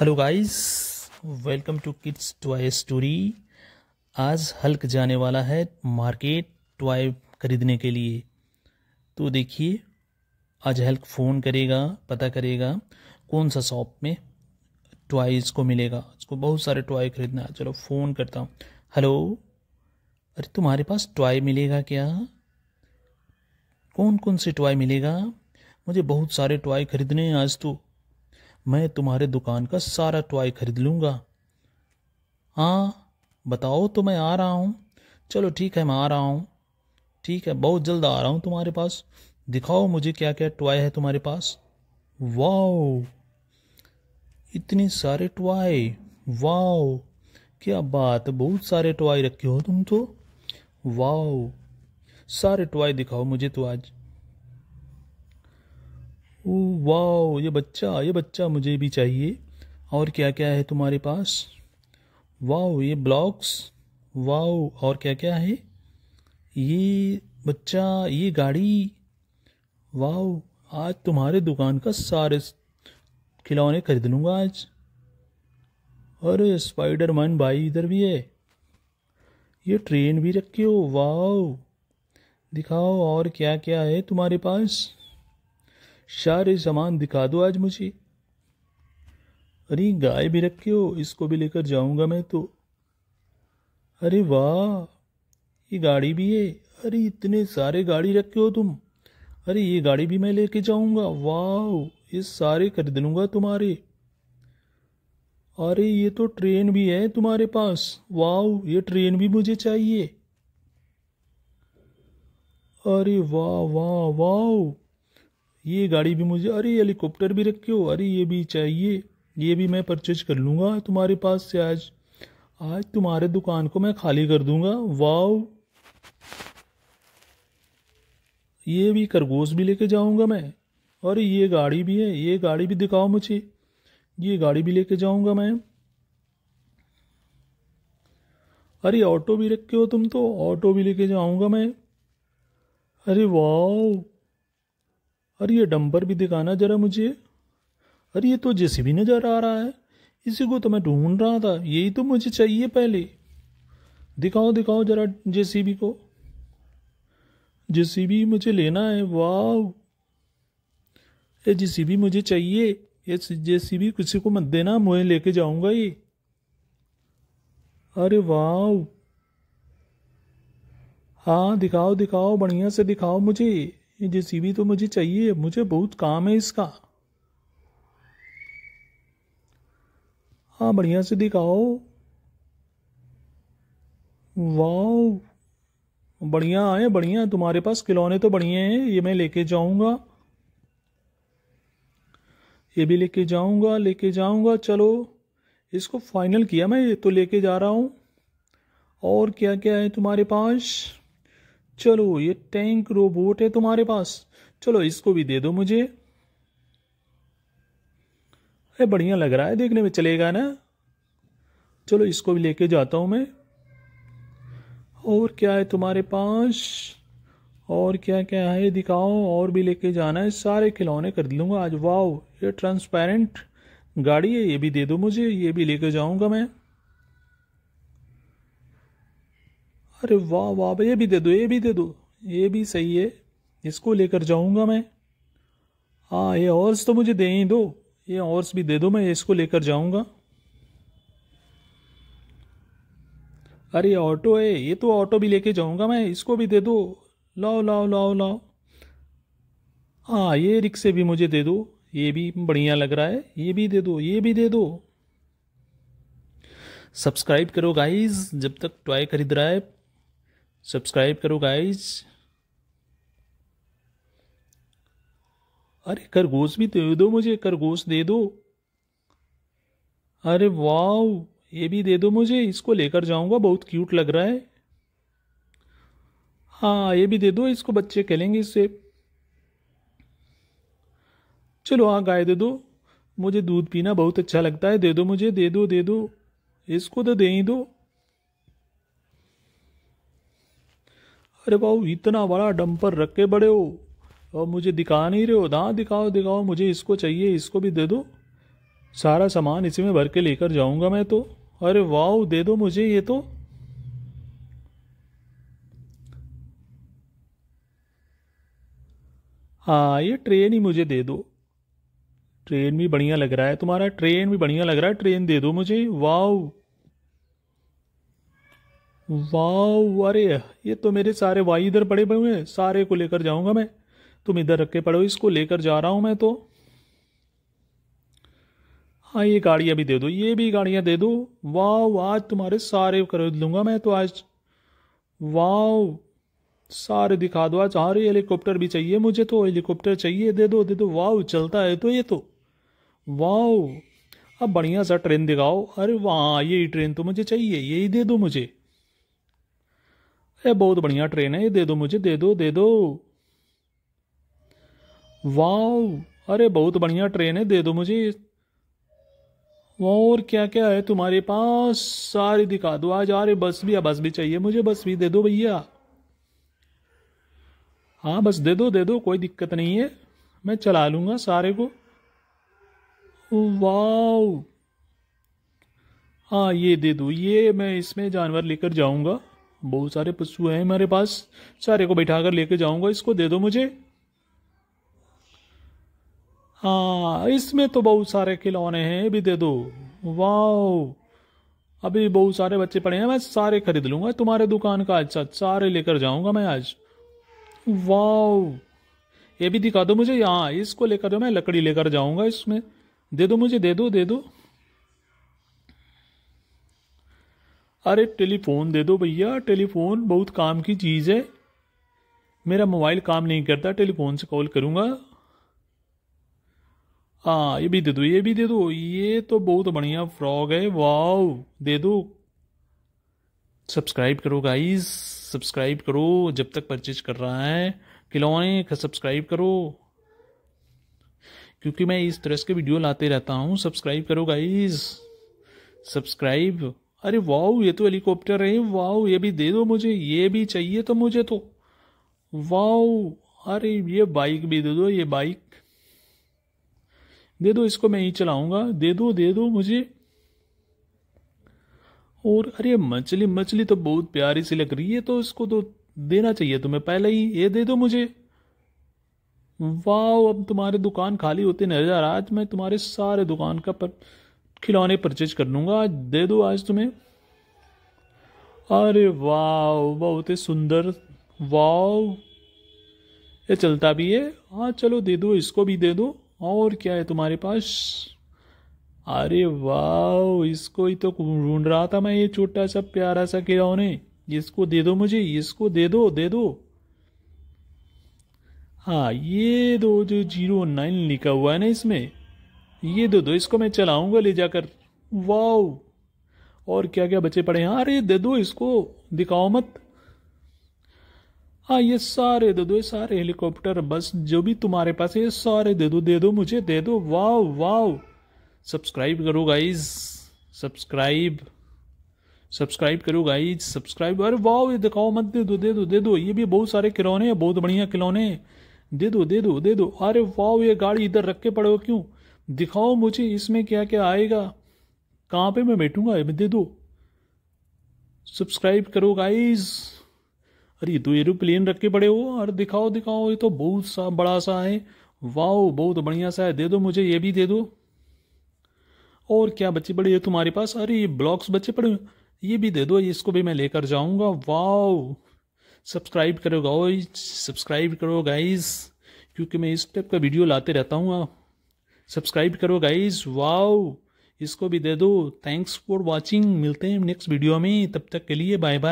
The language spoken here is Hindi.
hello guys welcome to kids toy story आज हल्क जाने वाला है मार्केट टॉय खरीदने के लिए तो देखिए आज हल्क फ़ोन करेगा पता करेगा कौन सा शॉप में टॉयज़ को मिलेगा उसको बहुत सारे टॉय खरीदना है चलो फ़ोन करता हूँ हेलो अरे तुम्हारे पास टॉय मिलेगा क्या कौन कौन से टॉय मिलेगा मुझे बहुत सारे टॉय खरीदने हैं आज तो मैं तुम्हारे दुकान का सारा टॉय खरीद लूंगा हाँ बताओ तो मैं आ रहा हूँ चलो ठीक है मैं आ रहा हूँ ठीक है बहुत जल्द आ रहा हूँ तुम्हारे पास दिखाओ मुझे क्या क्या टॉय है तुम्हारे पास वाओ इतने सारे टॉय वाओ क्या बात बहुत सारे टॉय रखे हो तुम तो वाओ सारे टॉय दिखाओ मुझे तो आज ओ वाह ये बच्चा ये बच्चा मुझे भी चाहिए और क्या क्या है तुम्हारे पास वाह ये ब्लॉक्स वाह और क्या क्या है ये बच्चा ये गाड़ी वाह आज तुम्हारे दुकान का सारे खिलौने खरीद लूँगा आज अरे मैन भाई इधर भी है ये ट्रेन भी रखी हो वाह दिखाओ और क्या क्या है तुम्हारे पास शार सामान दिखा दो आज मुझे अरे गाय भी रखे हो इसको भी लेकर जाऊंगा मैं तो अरे वाह ये गाड़ी भी है अरे इतने सारे गाड़ी रखे हो तुम अरे ये गाड़ी भी मैं लेके जाऊंगा वाह ये सारे कर दूंगा तुम्हारे अरे ये तो ट्रेन भी है तुम्हारे पास वाह ये ट्रेन भी मुझे चाहिए अरे वाह वाह वाह ये गाड़ी भी मुझे अरे हेलीकॉप्टर भी रखे हो अरे ये भी चाहिए ये भी मैं परचेज कर लूँगा तुम्हारे पास से आज आज तुम्हारे दुकान को मैं खाली कर दूंगा वाओ ये भी खरगोश भी लेके जाऊंगा मैं और ये गाड़ी भी है ये गाड़ी भी दिखाओ मुझे ये गाड़ी भी लेके जाऊंगा मैं अरे ऑटो भी रखे हो तुम तो ऑटो भी लेके जाऊंगा मैं अरे वाओ अरे ये डंपर भी दिखाना जरा मुझे अरे ये तो जेसीबी नज़र आ रहा है इसी को तो मैं ढूंढ रहा था यही तो मुझे चाहिए पहले दिखाओ दिखाओ जरा जेसीबी को जेसीबी मुझे लेना है वाह ये जेसीबी मुझे चाहिए ये जेसीबी किसी को मत देना मुहे लेके जाऊंगा ये अरे वाह हाँ दिखाओ दिखाओ बढ़िया से दिखाओ मुझे ये जेसीबी तो मुझे चाहिए मुझे बहुत काम है इसका हाँ बढ़िया से दिखाओ वाह बढ़िया है बढ़िया तुम्हारे पास खिलौने तो बढ़िया हैं ये मैं लेके जाऊंगा ये भी लेके जाऊंगा लेके जाऊंगा चलो इसको फाइनल किया मैं ये तो लेके जा रहा हूँ और क्या क्या है तुम्हारे पास चलो ये टैंक रोबोट है तुम्हारे पास चलो इसको भी दे दो मुझे अरे बढ़िया लग रहा है देखने में चलेगा ना चलो इसको भी लेके जाता हूं मैं और क्या है तुम्हारे पास और क्या क्या है दिखाओ और भी लेके जाना है सारे खिलौने कर लूंगा आज वाओ ये ट्रांसपेरेंट गाड़ी है ये भी दे दो मुझे ये भी लेके जाऊंगा मैं अरे वाह वाह ये भी दे दो ये भी दे दो ये भी सही है इसको लेकर जाऊंगा मैं हाँ ये हॉर्स तो मुझे दे ही दो ये हॉर्स भी दे दो मैं इसको लेकर जाऊंगा अरे ऑटो है ये तो ऑटो भी लेके जाऊंगा मैं इसको भी दे दो लाओ लाओ लाओ लाओ हाँ ये रिक्शे भी मुझे दे दो ये भी बढ़िया लग रहा है ये भी दे दो ये भी दे दो सब्सक्राइब करो गाइस जब तक टॉय खरीद रहा है सब्सक्राइब करो गाइज अरे खरगोश भी दे दो मुझे खरगोश दे दो अरे वाव ये भी दे दो मुझे इसको लेकर जाऊंगा बहुत क्यूट लग रहा है हाँ ये भी दे दो इसको बच्चे खेलेंगे इससे चलो हाँ गाय दे दो मुझे दूध पीना बहुत अच्छा लगता है दे दो मुझे दे दो दे दो इसको तो दे ही दो अरे भाऊ इतना बड़ा डंपर रख के बड़े हो और मुझे दिखा नहीं रहे हो ना दिखाओ दिखाओ मुझे इसको चाहिए इसको भी दे दो सारा सामान इसी में भर के लेकर जाऊंगा मैं तो अरे वाह दे दो मुझे ये तो हाँ ये ट्रेन ही मुझे दे दो ट्रेन भी बढ़िया लग रहा है तुम्हारा ट्रेन भी बढ़िया लग रहा है ट्रेन दे दो मुझे वाह वाह अरे ये तो मेरे सारे वाई इधर पड़े हुए हैं सारे को लेकर जाऊंगा मैं तुम इधर रख के पड़ो इसको लेकर जा रहा हूं मैं तो हाँ ये गाड़ियाँ भी दे दो ये भी गाड़ियाँ दे दो वाह आज तुम्हारे सारे खरीद लूँगा मैं तो आज वाह सारे दिखा दो आज अरे हेलीकॉप्टर भी चाहिए मुझे तो हेलीकॉप्टर चाहिए दे दो दे दो वाह चलता है तो ये तो वाह अब बढ़िया सा ट्रेन दिखाओ अरे वाह यही ट्रेन तो मुझे चाहिए यही दे दो मुझे ये बहुत बढ़िया ट्रेन है ये दे दो मुझे दे दो दे दो वाह अरे बहुत बढ़िया ट्रेन है दे दो मुझे और क्या क्या है तुम्हारे पास सारी दिखा दो आज अरे बस भी बस भी चाहिए मुझे बस भी दे दो भैया हाँ बस दे दो दे दो कोई दिक्कत नहीं है मैं चला लूंगा सारे को वाह हाँ ये दे दो ये मैं इसमें जानवर लेकर जाऊंगा बहुत सारे पशु हैं मेरे पास सारे को बैठा कर लेके जाऊंगा इसको दे दो मुझे हाँ इसमें तो बहुत सारे खिलौने हैं ये भी दे दो वाओ अभी बहुत सारे बच्चे पड़े हैं मैं सारे खरीद लूंगा तुम्हारे दुकान का अच्छा सारे लेकर जाऊंगा मैं आज वाह ये भी दिखा दो मुझे यहाँ इसको लेकर मैं लकड़ी लेकर जाऊंगा इसमें दे दो मुझे दे दो दे दो अरे टेलीफोन दे दो भैया टेलीफोन बहुत काम की चीज़ है मेरा मोबाइल काम नहीं करता टेलीफोन से कॉल करूँगा हाँ ये भी दे दो ये भी दे दो ये तो बहुत बढ़िया फ्रॉग है वाओ दे दो सब्सक्राइब करो गाइस सब्सक्राइब करो जब तक परचेज कर रहा है खिलौने सब्सक्राइब करो क्योंकि मैं इस तरह के वीडियो लाते रहता हूँ सब्सक्राइब करो गाइस सब्सक्राइब अरे वाओ ये तो हेलीकॉप्टर है वाओ ये भी दे दो मुझे ये भी चाहिए तो मुझे तो वाओ अरे ये बाइक भी दे दो ये बाइक दे दो इसको मैं ही चलाऊंगा दे दो दे दो मुझे और अरे मछली मछली तो बहुत प्यारी सी लग रही है तो इसको तो देना चाहिए तुम्हें पहले ही ये दे दो मुझे वाह अब तुम्हारी दुकान खाली होती नजर आज मैं तुम्हारे सारे दुकान का पर खिलौने परचेज कर लूँगा आज दे दो आज तुम्हें अरे वाह बहुत ही सुंदर वाह ये चलता भी है हाँ चलो दे दो इसको भी दे दो और क्या है तुम्हारे पास अरे वाह इसको ही तो ढूंढ रहा था मैं ये छोटा सा प्यारा सा खिलौने इसको दे दो मुझे इसको दे दो दे दो हाँ ये दो जो जीरो नाइन लिखा हुआ है ना इसमें ये दे दो इसको मैं चलाऊंगा ले जाकर वाओ और क्या क्या बचे पड़े हैं अरे दे दो इसको दिखाओ मत हाँ ये सारे दे दो ये सारे हेलीकॉप्टर बस जो भी तुम्हारे पास है ये सारे दे दो दे दो मुझे दे दो वाओ वाओ सब्सक्राइब करो गाइज सब्सक्राइब सब्सक्राइब करो गाइज सब्सक्राइब अरे वाओ ये दिखाओ मत दे दो दे दो दे दो ये भी बहुत सारे खिलौने हैं बहुत बढ़िया खिलौने दे दो दे दो दे दो अरे वाओ ये गाड़ी इधर रख के पड़े हो क्यों दिखाओ मुझे इसमें क्या क्या आएगा कहाँ पे मैं बैठूंगा दे दो सब्सक्राइब करो गाइस अरे तो एरोप्लेन रख के पड़े हो अरे दिखाओ दिखाओ ये तो बहुत सा बड़ा सा है वाओ बहुत बढ़िया सा है दे दो मुझे ये भी दे दो और क्या बच्चे पड़े हैं तुम्हारे पास अरे ये ब्लॉक्स बच्चे पड़े ये भी दे दो इसको भी मैं लेकर जाऊंगा वाओ सब्सक्राइब करो गाओ सब्सक्राइब करो गाइस क्योंकि मैं इस टाइप का वीडियो लाते रहता हूँ सब्सक्राइब करो गाइज वाओ इसको भी दे दो थैंक्स फॉर वॉचिंग मिलते हैं नेक्स्ट वीडियो में तब तक के लिए बाय बाय